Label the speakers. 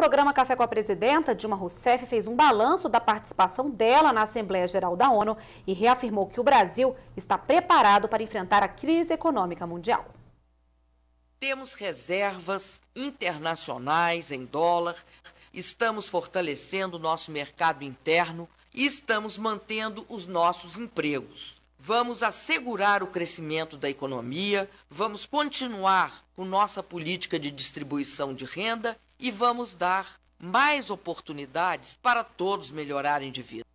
Speaker 1: programa Café com a Presidenta, Dilma Rousseff fez um balanço da participação dela na Assembleia Geral da ONU e reafirmou que o Brasil está preparado para enfrentar a crise econômica mundial.
Speaker 2: Temos reservas internacionais em dólar, estamos fortalecendo o nosso mercado interno e estamos mantendo os nossos empregos vamos assegurar o crescimento da economia, vamos continuar com nossa política de distribuição de renda e vamos dar mais oportunidades para todos melhorarem de vida.